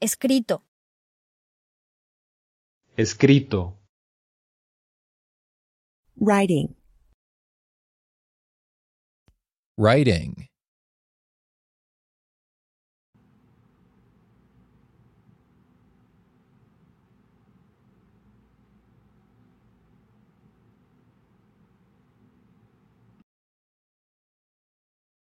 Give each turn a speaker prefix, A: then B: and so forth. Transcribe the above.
A: Escrito.
B: Escrito.
A: Writing.
C: Writing.